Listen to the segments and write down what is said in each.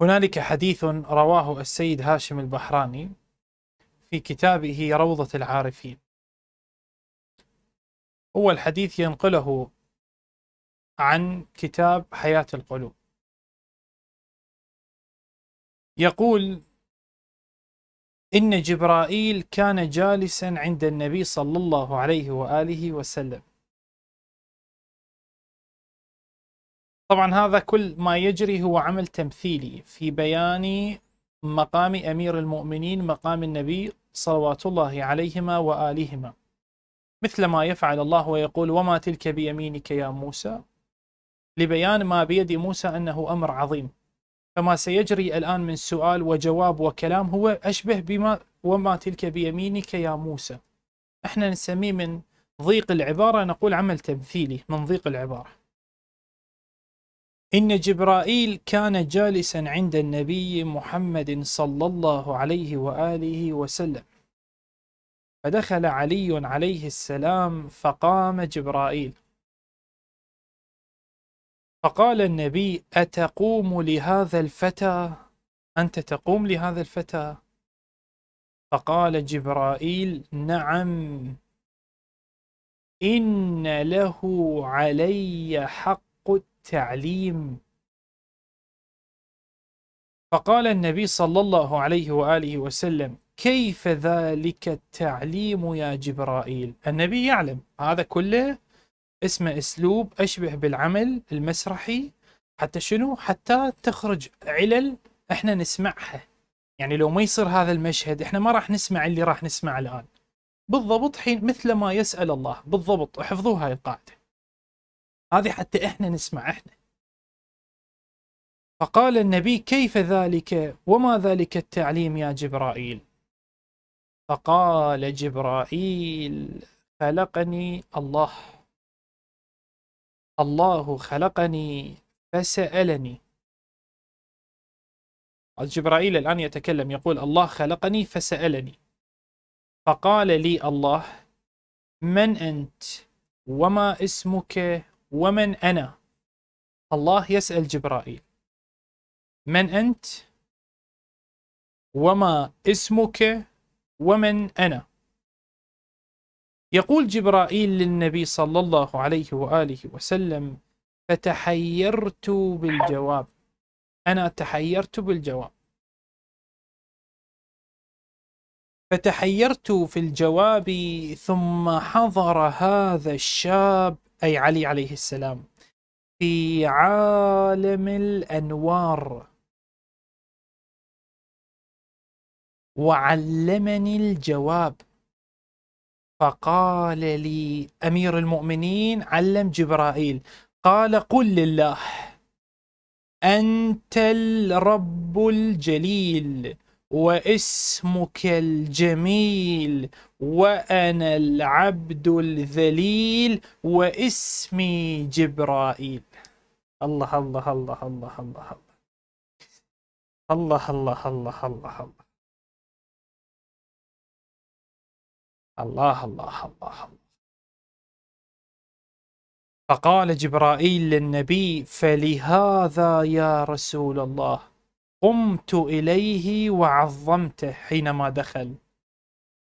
هنالك حديث رواه السيد هاشم البحراني في كتابه روضة العارفين هو الحديث ينقله عن كتاب حياة القلوب يقول إن جبرائيل كان جالسا عند النبي صلى الله عليه وآله وسلم طبعا هذا كل ما يجري هو عمل تمثيلي في بيان مقام أمير المؤمنين مقام النبي صلوات الله عليهما وآلهما مثل ما يفعل الله ويقول وما تلك بيمينك يا موسى لبيان ما بيد موسى أنه أمر عظيم فما سيجري الآن من سؤال وجواب وكلام هو أشبه بما وما تلك بيمينك يا موسى احنا نسميه من ضيق العبارة نقول عمل تمثيلي من ضيق العبارة إن جبرائيل كان جالسا عند النبي محمد صلى الله عليه وآله وسلم فدخل علي عليه السلام فقام جبرائيل فقال النبي أتقوم لهذا الفتى أنت تقوم لهذا الفتى فقال جبرائيل نعم إن له علي حق التعليم فقال النبي صلى الله عليه وآله وسلم كيف ذلك التعليم يا جبرائيل النبي يعلم هذا كله اسمه اسلوب اشبه بالعمل المسرحي حتى شنو حتى تخرج علل احنا نسمعها يعني لو ما يصير هذا المشهد احنا ما راح نسمع اللي راح نسمعه الان بالضبط حين مثل ما يسأل الله بالضبط احفظوا هاي القاعده هذه حتى احنا نسمع احنا فقال النبي كيف ذلك وما ذلك التعليم يا جبرائيل فقال جبرائيل خلقني الله الله خلقني فسألني جبرائيل الآن يتكلم يقول الله خلقني فسألني فقال لي الله من أنت وما اسمك ومن أنا الله يسأل جبرائيل من أنت وما اسمك ومن أنا يقول جبرائيل للنبي صلى الله عليه وآله وسلم فتحيرت بالجواب أنا تحيرت بالجواب فتحيرت في الجواب ثم حضر هذا الشاب أي علي عليه السلام في عالم الأنوار وعلمني الجواب فقال لي أمير المؤمنين علم جبرائيل قال قل لله أنت الرب الجليل واسمك الجميل وانا العبد الذليل واسمي جبرائيل الله الله الله الله الله الله الله الله الله الله الله الله الله الله فقال جبرائيل للنبي فلهذا يا رسول الله قمت إليه وعظمته حينما دخل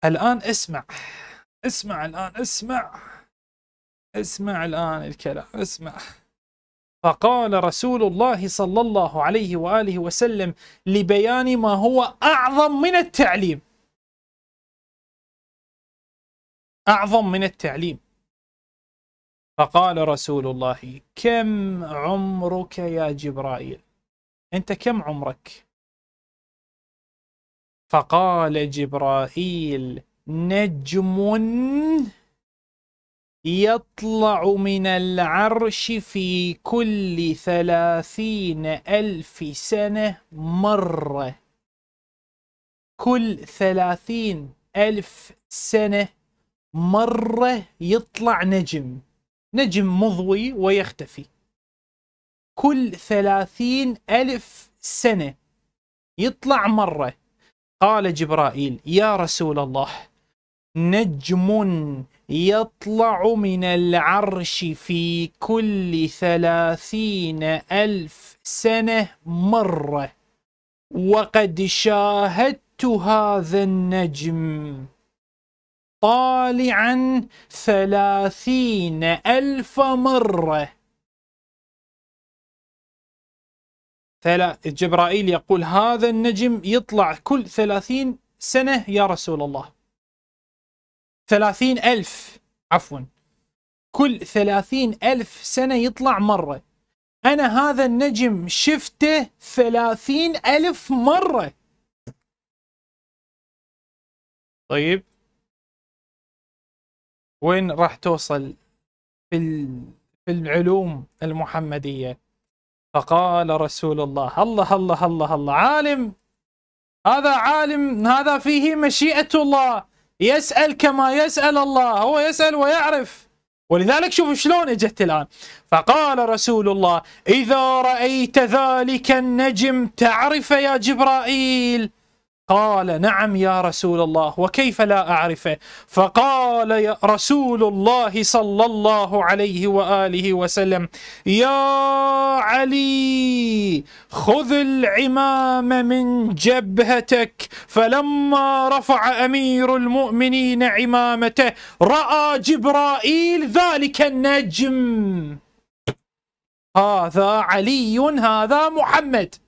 الآن اسمع اسمع الآن اسمع اسمع الآن الكلام اسمع فقال رسول الله صلى الله عليه وآله وسلم لبيان ما هو أعظم من التعليم أعظم من التعليم فقال رسول الله كم عمرك يا جبرائيل انت كم عمرك فقال جبرائيل نجم يطلع من العرش في كل ثلاثين ألف سنة مرة كل ثلاثين ألف سنة مرة يطلع نجم نجم مضوي ويختفي كل ثلاثين ألف سنة يطلع مرة قال جبرائيل يا رسول الله نجم يطلع من العرش في كل ثلاثين ألف سنة مرة وقد شاهدت هذا النجم طالعا ثلاثين ألف مرة جبرائيل يقول هذا النجم يطلع كل ثلاثين سنة يا رسول الله ثلاثين ألف عفوا كل ثلاثين ألف سنة يطلع مرة أنا هذا النجم شفته ثلاثين ألف مرة طيب وين راح توصل في العلوم المحمدية فقال رسول الله الله الله الله الله عالم هذا عالم هذا فيه مشيئة الله يسأل كما يسأل الله هو يسأل ويعرف ولذلك شوفوا شلون اجت الآن فقال رسول الله إذا رأيت ذلك النجم تعرف يا جبرائيل قال نعم يا رسول الله وكيف لا أعرفه فقال يا رسول الله صلى الله عليه وآله وسلم يا علي خذ العمام من جبهتك فلما رفع أمير المؤمنين عمامته رأى جبرائيل ذلك النجم هذا علي هذا محمد